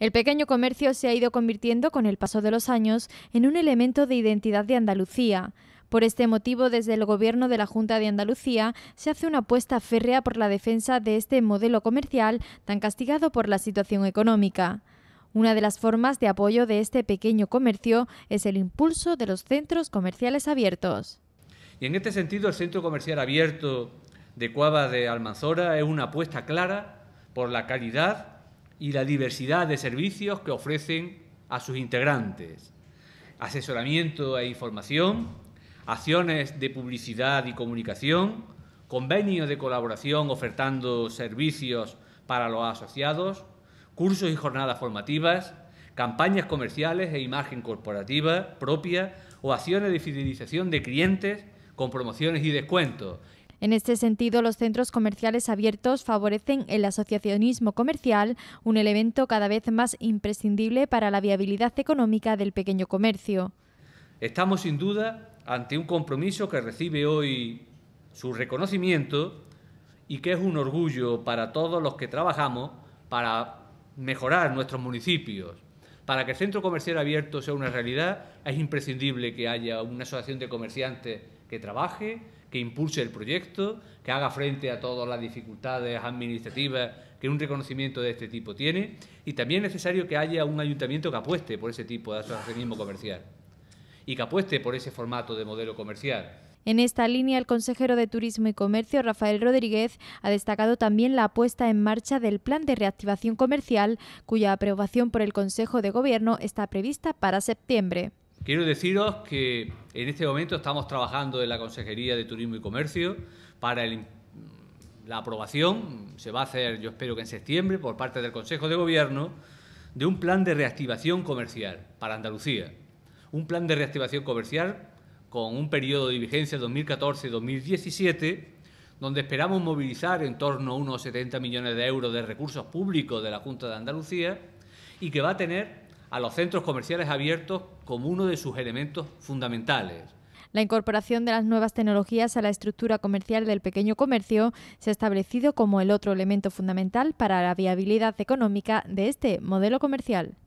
El pequeño comercio se ha ido convirtiendo con el paso de los años en un elemento de identidad de Andalucía. Por este motivo, desde el Gobierno de la Junta de Andalucía se hace una apuesta férrea por la defensa de este modelo comercial tan castigado por la situación económica. Una de las formas de apoyo de este pequeño comercio es el impulso de los centros comerciales abiertos. Y en este sentido, el centro comercial abierto de Cuava de Almanzora es una apuesta clara por la calidad y la diversidad de servicios que ofrecen a sus integrantes. Asesoramiento e información, acciones de publicidad y comunicación, convenios de colaboración ofertando servicios para los asociados, cursos y jornadas formativas, campañas comerciales e imagen corporativa propia o acciones de fidelización de clientes con promociones y descuentos, en este sentido, los centros comerciales abiertos favorecen el asociacionismo comercial, un elemento cada vez más imprescindible para la viabilidad económica del pequeño comercio. Estamos sin duda ante un compromiso que recibe hoy su reconocimiento y que es un orgullo para todos los que trabajamos para mejorar nuestros municipios, para que el centro comercial abierto sea una realidad, es imprescindible que haya una asociación de comerciantes que trabaje, que impulse el proyecto, que haga frente a todas las dificultades administrativas que un reconocimiento de este tipo tiene, y también es necesario que haya un ayuntamiento que apueste por ese tipo de asociacionismo comercial y que apueste por ese formato de modelo comercial. En esta línea, el consejero de Turismo y Comercio, Rafael Rodríguez, ha destacado también la puesta en marcha del Plan de Reactivación Comercial, cuya aprobación por el Consejo de Gobierno está prevista para septiembre. Quiero deciros que en este momento estamos trabajando en la Consejería de Turismo y Comercio para la aprobación, se va a hacer yo espero que en septiembre, por parte del Consejo de Gobierno, de un plan de reactivación comercial para Andalucía un plan de reactivación comercial con un periodo de vigencia 2014-2017, donde esperamos movilizar en torno a unos 70 millones de euros de recursos públicos de la Junta de Andalucía y que va a tener a los centros comerciales abiertos como uno de sus elementos fundamentales. La incorporación de las nuevas tecnologías a la estructura comercial del pequeño comercio se ha establecido como el otro elemento fundamental para la viabilidad económica de este modelo comercial.